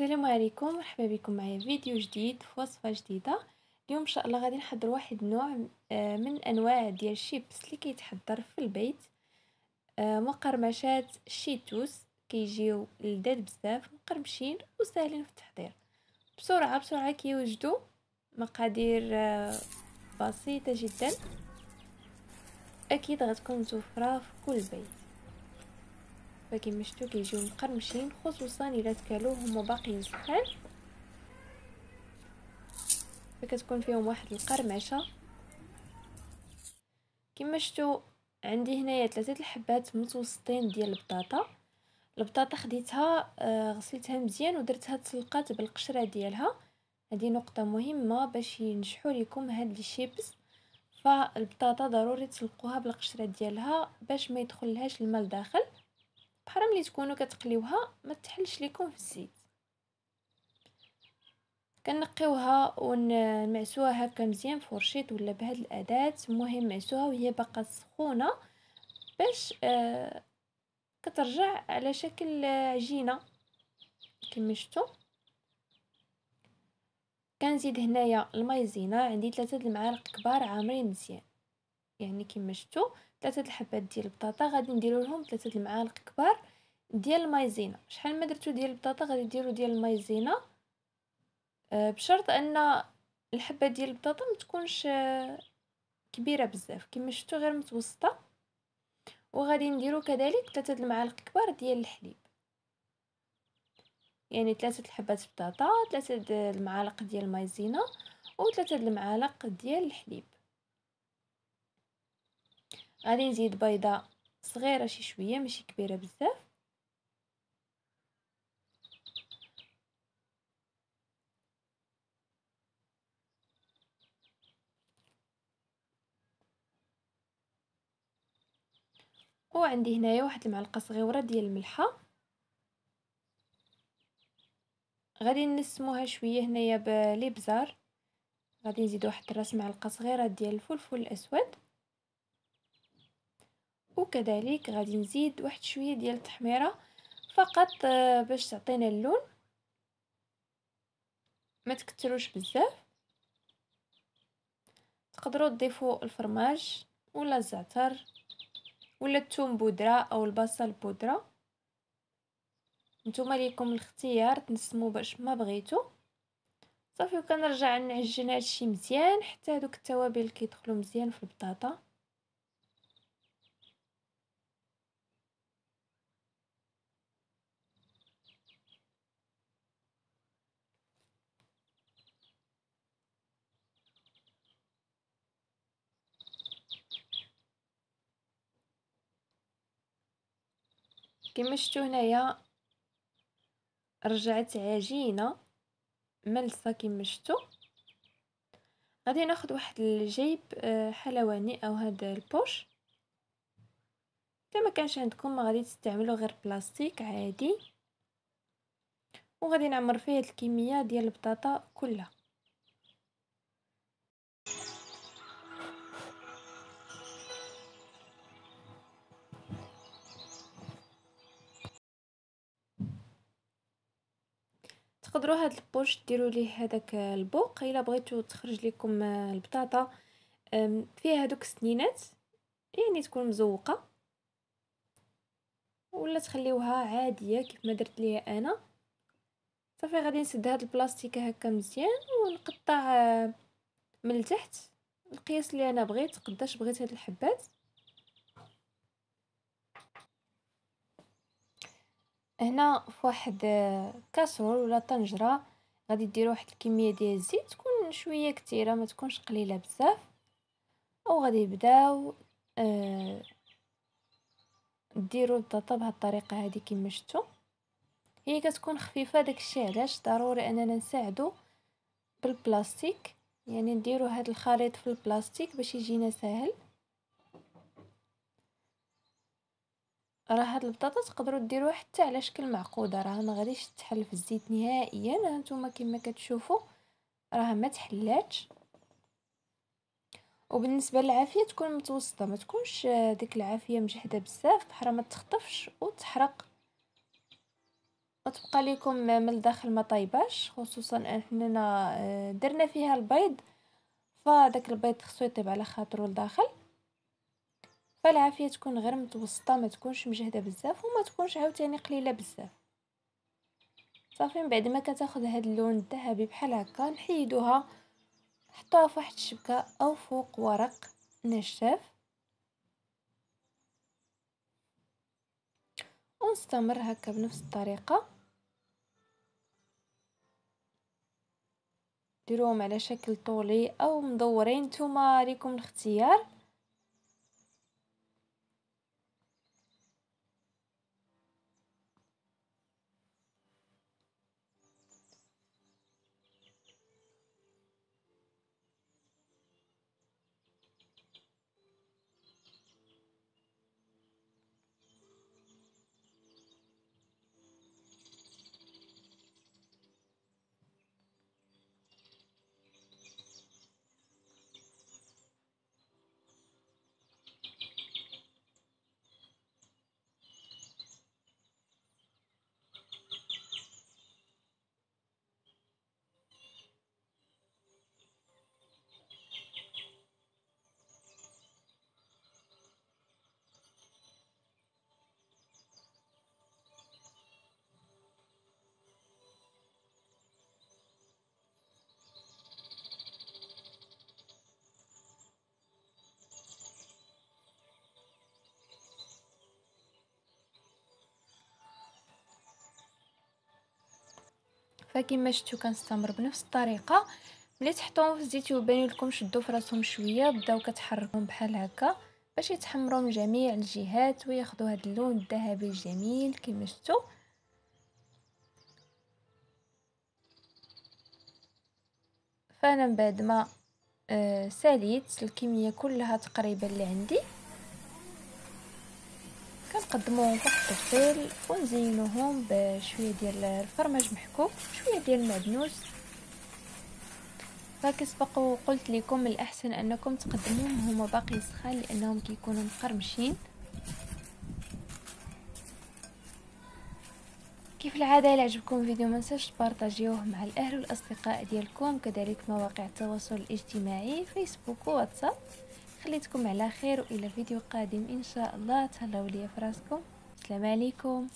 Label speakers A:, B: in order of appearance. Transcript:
A: السلام عليكم مرحبا بكم معايا فيديو جديد في وصفه جديده اليوم ان شاء الله غادي نحضر واحد النوع آه، من انواع ديال الشيبس اللي كيتحضر في البيت آه، مقرمشات الشيتوس كيجيو لذاذ بزاف مقرمشين وساهلين في التحضير بسرعه بسرعه كيوجدوا مقادير آه، بسيطه جدا اكيد غتكون متوفره في كل بيت باكي شفتو كيجيو مقرمشين خصوصا الا تكالوهم وباقيين سخان فكتكون فيهم واحد القرمشه كما شفتوا عندي هنايا ثلاثه الحبات متوسطين ديال البطاطا البطاطا خديتها آه، غسلتها مزيان ودرتها تسلقات بالقشره ديالها هذه نقطه مهمه باش ينجحوا لكم هاد لي شيبس فالبطاطا ضروري تسلقوها بالقشره ديالها باش ما يدخل لهاش الماء لداخل بحال ملي تكونوا كتقليوها ما تحلش لكم في الزيت كنقيوها ونمعسوها هكا مزيان فرشيط ولا بهاد الاداه المهم معسوها وهي باقا سخونه باش آه كترجع على شكل آه، عجينه كما شفتوا كنزيد هنايا المايزينا عندي ثلاثة د المعالق كبار عامرين مزيان يعني كيما شفتوا ثلاثة الحبات ديال البطاطا غادي نديرو لهم ثلاثة المعالق كبار ديال المايزينا شحال ما درتو ديال البطاطا غادي ديروا ديال المايزينا آه، بشرط ان الحبه ديال البطاطا ما تكونش آه، كبيره بزاف كما شفتوا غير متوسطه وغادي نديرو كذلك ثلاثه المعالق كبار ديال الحليب يعني ثلاثه الحبات بطاطا ثلاثه المعالق ديال المايزينا وثلاثه المعالق ديال الحليب غادي نزيد بيضة صغيرة شي شوية ماشي كبيرة بزاف وعندي هنايا واحد المعلقه صغيره ديال الملحه غادي نسموها شويه هنايا بالابزار غادي نزيد واحد راس معلقه صغيره ديال الفلفل الاسود وكذلك غادي نزيد واحد شويه ديال التحميره فقط آه، باش تعطينا اللون ما تكتروش بزاف تقدروا تضيفوا الفرماج ولا الزعتر ولا الثوم بودره او البصل بودره نتوما ليكم الاختيار تنسمو باش ما بغيتو صافي وكنرجع نعجن هادشي مزيان حتى هادوك التوابل كيدخلوا مزيان في البطاطا كما شفتوا هنايا رجعت عجينه ملسه كما شفتوا غادي ناخذ واحد الجيب آه، حلواني او هاد البوش الا ما كانش عندكم غادي تستعملوا غير بلاستيك عادي وغادي نعمر فيه الكميه ديال البطاطا كلها تقدروا هاد البوش ديروا ليه هذاك البوق الا بغيتو تخرج لكم البطاطا فيها هذوك السنينات يعني تكون مزوقه ولا تخليوها عاديه كيف ما درت ليها انا صافي غادي نسد هاد البلاستيكه هكا مزيان ونقطع من التحت القياس اللي انا بغيت قداش بغيت هاد الحبات هنا فواحد آه، كاسرول ولا طنجرة غادي ديرو واحد الكمية ديال الزيت تكون شوية كتيرة ما تكونش قليلة بزاف او غادي نبداو نديرو آه، البطاطا بهاد الطريقة هادي كما شتو هي كتكون خفيفة داكشي علاش ضروري اننا نساعدو بالبلاستيك يعني نديرو هاد الخليط في البلاستيك باش يجينا ساهل راه هاد البطاطا تقدروا ديروها حتى على شكل معقوده راه ما غاديش تحل في الزيت نهائيا ها نتوما كما كتشوفوا راه ما تحلاتش وبالنسبه للعافيه تكون متوسطه ما تكونش آه، ديك العافيه مجحده بزاف بحال ما تخطفش وتحرق وتبقى لكم من الداخل ما طايباش خصوصا اننا آه، درنا فيها البيض فداك البيض خصو يطيب على خاطرو لداخل فالعافيه تكون غير متوسطه ما تكونش مجهده بزاف وما تكونش عاوتاني قليله بزاف صافي من بعد ما كتاخذ هاد اللون الذهبي بحال هكا نحيدوها نحطوها في واحد الشبكه او فوق ورق نشاف ونستمر هكا بنفس الطريقه ديروهم على شكل طولي او مدورين نتوما ليكم الاختيار فكما شفتوا كنستمر بنفس الطريقه ملي تحطوهم في الزيت يبانوا لكم شدوا في راسهم شويه بداو كتحركهم بحال هكا باش يتحمروا من جميع الجهات وياخذوا هذا اللون الذهبي الجميل كما شفتوا فانا من بعد ما آه، ساليت الكميه كلها تقريبا اللي عندي نقدموهم فوق الطفيل ونزينوهم بشويه ديال الفرماج محكوك شويه ديال المعدنوس فكسبق وقلت لكم الاحسن انكم تقدموهم هما باقي سخان لانهم كيكونوا مقرمشين كيف العادة الى عجبكم الفيديو ما تبارطاجيوه مع الأهل والأصدقاء ديالكم كذلك مواقع التواصل الاجتماعي فيسبوك وواتساب خليتكم على خير والى فيديو قادم ان شاء الله تهلاو ليا فراسكم السلام عليكم